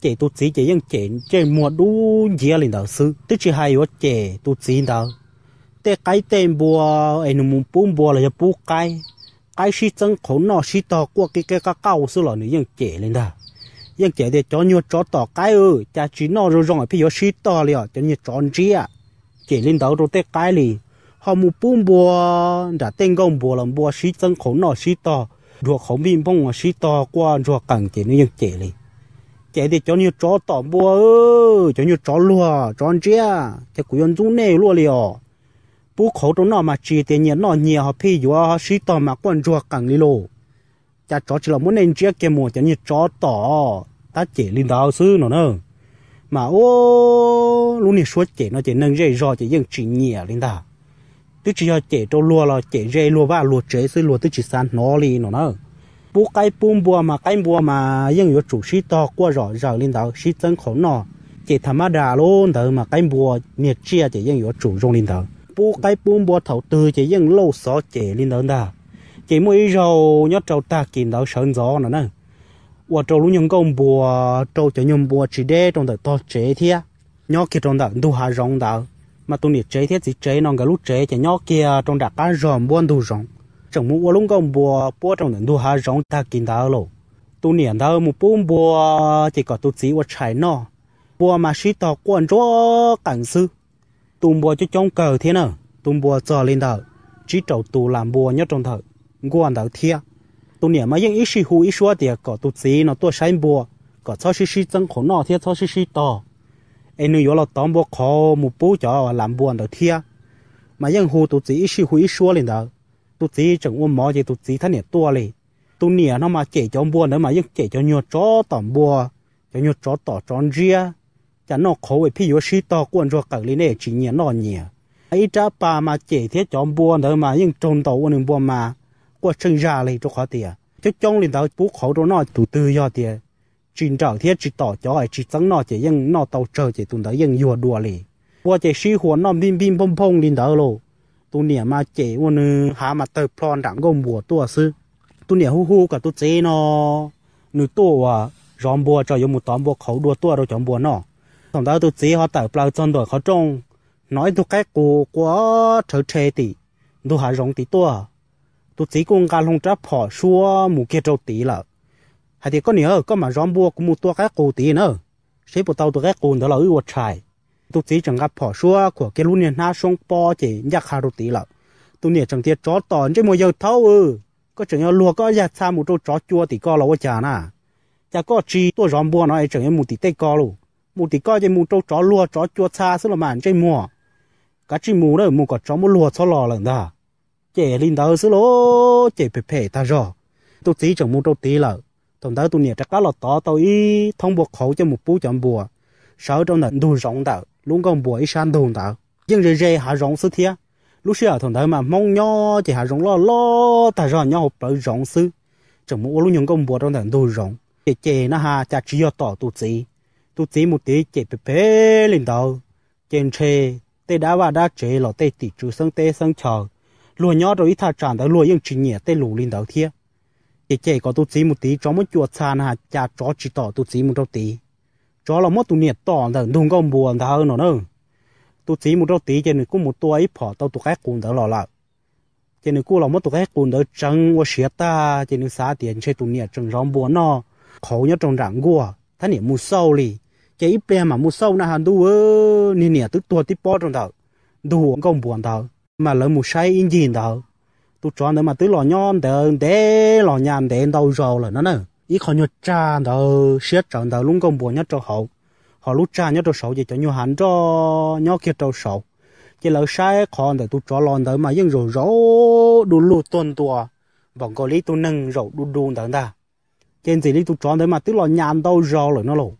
chỉ tu sĩ chỉ nhưng chỉ chơi mua đủ gì lên đó sư tức chỉ hai vợ chỉ tu sĩ đó tê cái tên bùa anh nó muốn bùn bùa là giờ bù cái cái sự chân khổ nó sự to quá cái cái cái cao số là nó vẫn trẻ lên đó vẫn trẻ để cho nhiều cho to cái ư cha chỉ nó rồi e rồi bây giờ sự to liền cho nhiều chó chi à trẻ lên đó rồi tê cái liền họ muốn bùn bùa đã tên công bùa là bùa sự chân khổ nó sự to ruột khổng bình bông sự to quá rồi cẳng trẻ nó vẫn trẻ lên chạy thì cho nhiều cho tỏ bùa ơ cho nhiều chó lùa chó à. chia cái cú yon này nè liền bố khổ trong nó mà chỉ tiền nhiên nó nhiều họ phi dù họ sĩ tò mà quan rùa càng đi lô cha chó chỉ là muốn nên chia kia mùa cho như chó tỏ ta chỉ linh đào sư nó nữa mà ô lúc này suốt chỉ nó chỉ nâng dây rồi chỉ dừng chỉ nhẹ linh đào tức chỉ cho chỉ trâu lúa là chỉ dây lúa và lúa chế sư lúa tức chỉ san nó li nó nữa bố cái bùm bùa mà cái bùa mà dừng có chủ sĩ to qua rõ rào linh đào sĩ tân khổ nó chỉ tham gia luôn thở mà cái bùa nhiệt chia chỉ dừng có chủ trong linh đào bố cái bu bùa thầu từ chỉ dân lâu xó chế lên đó đó chỉ mỗi rầu nhớ trâu ta kìm đó sơn gió nữa nè và trâu lúc nhung công bùa trâu cho nhung bùa chỉ để trong đời to chế thia nhớ kia trong đời đủ hà rong đó mà tôi nhiệt chế thiết chỉ chế nó cái lúc chế chỉ nhớ kia trong đời cá rồng buôn đủ rồng chẳng muốn lúc công bùa bùa trong đời đủ hà rong ta kìm đó lộ tôi niệm đó một bùn bùa chỉ có tôi chỉ và chạy nọ bùa mà sĩ tỏ quan chúa cảnh sư tùm bùa cho chống cờ thế nào tùm bùa cho lên đầu chỉ trầu tù làm bùa nhất trong thợ nguồn đầu thia tù niệm mà những ý sĩ hú ít xua thì có tù gì nó tua sáng bùa có cho sĩ sĩ chân khổ nọ thế cho sĩ sĩ to anh nuôi là tóm bùa khó một bố cho làm bùa đầu thia mà những hú tù gì ý sĩ hú ít xua lên đầu tù gì chẳng ôm mỏ gì tù gì thân niệm tua liền tù niệm nó mà chạy cho bùa nữa mà những chạy cho nhiều chó tỏm bùa cho nhiều chó tỏ tròn ria chả nó khổ với phi vô sĩ to quân cho cả lên này chỉ nhẹ nó nhẹ ấy cha bà mà chế thế chọn bùa thôi mà nhưng trôn tàu quân bùa mà qua sinh ra lại cho khó tiền chứ trong liền tàu bố khổ cho nó tụ tư do tiền trình trở thiết chỉ tỏ cho ai chỉ tăng nó chỉ nhưng nó tàu chờ chỉ tụi nó nhưng vừa đùa lì qua chỉ sĩ huấn nó bim bim bông bông liền tàu lô tụi nè mà chế quân há mà tờ phòn đảng gom bùa tua sư tụi nè hu hu cả tụi chế nó nửa tua rong à, bùa cho dùng một tóm bùa khổ đùa tua rồi chọn bùa nó tổng đó tôi chỉ họ tạo bao chân đổi họ trông nói tôi cái cô quá trở trẻ thì tôi hà rộng tí tua tôi chỉ cũng cả lông tráp họ xua mù kia trâu tí là hay thì có nhớ có mà rong bua cũng mua tua cái cô tí nữa sẽ bộ tàu tôi cái cô đó là ưu trai tôi chỉ chẳng gặp họ xua của cái luôn nè na sông po chỉ nhắc hạ tí là tôi nhà chẳng tiếc chó tòn chứ mua dầu thâu ừ có chẳng nhớ lúa có nhà xa một trâu chó chua thì co là quá chả nà chả có chi tôi rong bua nói chẳng nhớ một tí tê co luôn mù thì coi chơi mù trâu chó lùa chó chua xa xứ là màn chơi mùa cá chơi mù đó mù có chó mù lùa chó lò lần đó chè linh đó xứ lô chè pè pè ta rồi tôi tí chẳng mù trâu tí là thằng đó tôi nhẹ chắc cá lọt tỏ tôi ý thông buộc khẩu cho một bú chọn bùa sợ trong đó đu rộng đó luôn còn bùa ít san đồn đó nhưng rồi rồi hạ rộng xứ thia lúc xưa thằng đó mà mong nho chỉ hạ rộng lo lo ta rồi nho hộp tới rộng xứ chẳng mù luôn những con bùa trong đó đu rộng chè chè nó hà chả chỉ do tỏ tụt gì tu chỉ một tí chế bê bê lên đầu trên xe tê đã và đã chế lọ tê tỷ chú sân tê sân chờ lùa nhỏ rồi ít thà tràn tới lùa yên chỉ nhẹ tê lù lên đầu thiê chế chế có tu chỉ một tí cho muốn chùa sàn hà cha cho chỉ tỏ tu chỉ một đầu tí cho là mất tu nhẹ tỏ thằng đừng có buồn thà hơn nó nữa tu chỉ một đầu tí trên này cũng một tuổi phỏ tao tụ khác cùng đỡ lọ lại trên này cũng là mất tụ khác cùng đỡ trăng và xe ta trên này xá tiền xe tu nhẹ trăng rong buồn nó khẩu nhớ trong rạng gua thằng niệm mù sâu đi cái ít bè mà mua sâu na hàng đu ơ nè nè à, tức tua tí bó trong thầu đu công buồn thầu mà lỡ mua say in gì thầu tôi cho nữa mà tới lò nhon thờ để lò nhàn để đâu rồi là nó nè ít khó nhớ cha thầu xét trận thầu luôn công buồn nhất cho hậu họ lúc cha nhất cho sầu gì cho nhau hẳn cho nhớ kia cho sầu chỉ lỡ sai khó để tôi cho lon thầu mà nhưng rồi rõ đủ lụt tuần tua vòng có lý tôi nâng rồi đu đu thằng ta trên gì lý tôi cho nữa mà tới lò nhàn đâu rồi là nó lụt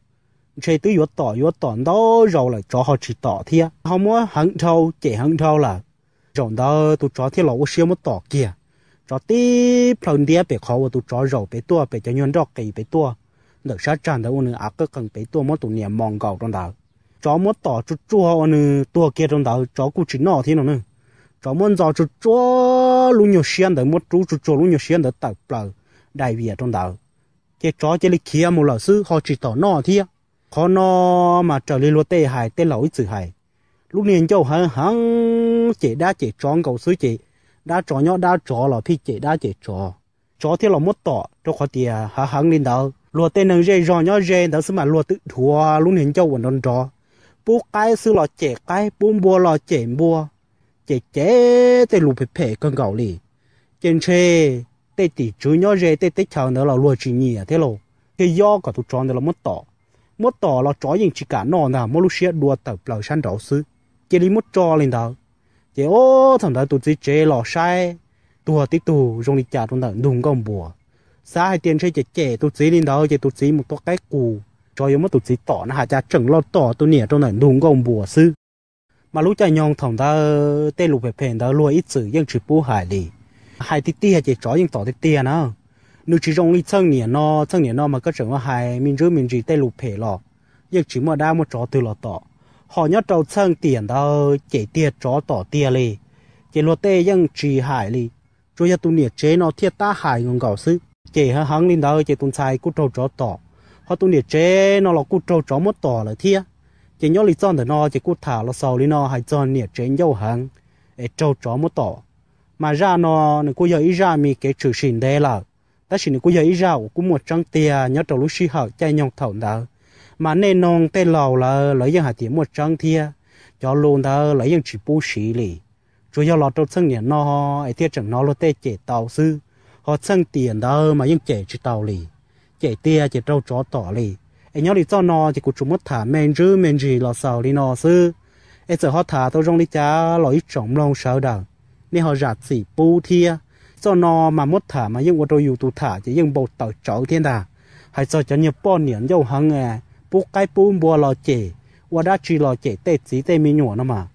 chơi tự yếu tỏ yếu tỏ đó rồi là cho họ chỉ tỏ thì họ muốn hăng thâu chạy hăng thâu là rồi đó tụi cho thì là ô xiêm một tỏ kia cho tí phần đĩa bị khó và tụi cho rồi bị tua bị cho nhân đó kỳ bị tua được sát tràn đó ông ạ cứ cần bị tua mất tụi niệm mong cầu trong đầu cho mất tỏ chút chua ông tua kia trong đó chó cũng chỉ nọ thì nó nữa chó muốn giàu chút chua luôn nhiều xiên đó mất chú chút chua luôn nhiều xiên đó tập là đại việt trong đầu cái cho cái là kia một lão sư họ chỉ tỏ nọ thì khó nó mà trở lên lúa tê hải tê lỗi chữ hải lúc này châu hắn hắn chị đã chị tròn cầu suối chị đã tròn nhỏ đã tròn là thì chị đã chị tròn trò thì là mất tỏ cho khó tiền à, hắn hắn lên đâu lúa tê nâng dây rò nhỏ dây đó xứ mà lúa tự thua lúc này châu vẫn đón trò bố cái sư là trẻ cái bố bùa là trẻ bùa trẻ trẻ tê lụp phê con gạo lì trên xe tê tỷ chú nhỏ dây tê tê chào nữa là lúa chỉ nhỉ à, thế lộ cái do cả tụ tròn đó là mất tỏ mỗi tỏ lo chó nhìn chỉ cả nọ nà mỗi lúc xe đua tàu lầu săn đầu sư chỉ đi mỗi cho lên đầu chỉ ô thằng đó tụi chỉ chế lò sai tụi tí tù rong đi chả tụi thằng đúng công bùa xa hai tiền xe chỉ chế tụi chỉ lên đầu chỉ tụi chỉ một to cái cù cho yếu mỗi tụi chỉ tỏ nó hạ cha chừng lo tỏ tụi nè trong thằng đúng công bùa sư mà lúc chạy nhong thằng ta tê lục về phèn ta luôn ít sự dân chỉ bù hải đi hai tí tí hay chỉ chó dân tỏ tí tí à nếu chỉ trong lịch sang niên nó sang niên nó mà các trường nó hay mình rứa mình chỉ tay lục phê lọ giờ chỉ mà đa một chó từ lọ tọ họ nhớ trâu sang tiền đó chạy tiệt chó tỏ tia lì chạy lọ tê ยัง chỉ hại lì cho giờ tụi nhiệt chế nó thiết ta hại ngon gạo sư chạy hả hắn lên đó chạy tụi sai cút trâu chó tọ họ tụi nhiệt chế nó là cút trâu chó mất tỏ là thiết chạy nhớ lịch chọn thì nó chạy cút thả nó sau lì nó hay chọn nhiệt chế nhau hàng để trâu chó mất tỏ mà ra nó nó cứ giờ ý ra mi cái trừ sinh đây là ta chỉ có giấy rau cũng một trong tia nhớ trâu lúc suy hở chạy nhong thầu đó mà nên non tê lầu là lấy dân hải tiền một trong tia cho luôn đó lấy dân chỉ bù xí lì chủ yếu là trâu sân nhà nó ấy tiết chẳng nó lo tê chế tàu sư họ sân tiền đó mà dân chế chỉ tàu lì chế tia chế trâu chó tỏ lì ấy nhớ đi cho nó chỉ có chúng mất thả men chứ men gì là sao đi nó sư ấy giờ họ thả tôi trong đi lo ít trống lòng sao đâu nên họ rạt xỉ bù thiê cho nó mà mất thả mà những người tôi yêu tụ thả chỉ những bộ tàu chở thiên đà hay cho cho nhiều bọn niệm dâu hàng à bố cái bố bùa lò chè ô đã chỉ lò chè tết chỉ tết mi nhỏ nó mà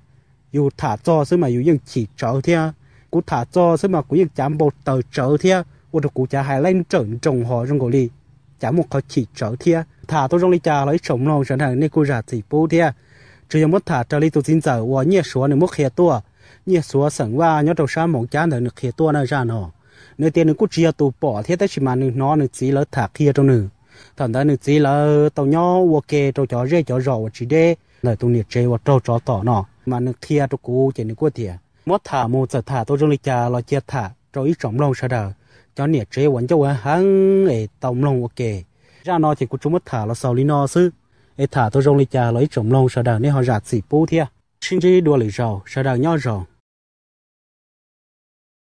yêu thả cho xứ mà yêu những chỉ chở thiên cú thả cho xứ mà cú những chạm bộ tàu chở thiên ô tô cú chả hay lên trộn trồng họ trong cổ đi chả một cái chỉ chở thiên thả tôi trong đi chả lấy trồng lòng chẳng hạn nên cô giả chỉ bố thiên chỉ mất thả cho đi tôi xin giờ và nhẹ số này mất khía tôi nhẹ số sẵn và nhớ đầu sáng một chán được kia tua nó ra nó nơi tiền được cút chia tụ bỏ thế tới chỉ mà nơi nó nơi chỉ là thả kia trong nữa thằng đó nơi chỉ là tàu nhỏ ok tàu chó rê chó rò chỉ đê nơi tụi nhiệt chế và trâu chó tỏ nó mà nơi kia tụ cú chỉ nơi cua thiệt mất thả một giờ thả tôi trong lịch trà lo chia thả rồi ít trọng lòng sợ đời cho nhiệt chế vẫn cho vẫn hắn ấy tàu lòng ok ra nó thì cũng chúng mất thả là sau lý nó sư ấy thả tôi trong lịch trà lo ít trọng lòng sợ đời nên họ giả xỉ pu thiệt xin chỉ đua lý rầu sợ đời nhau rồi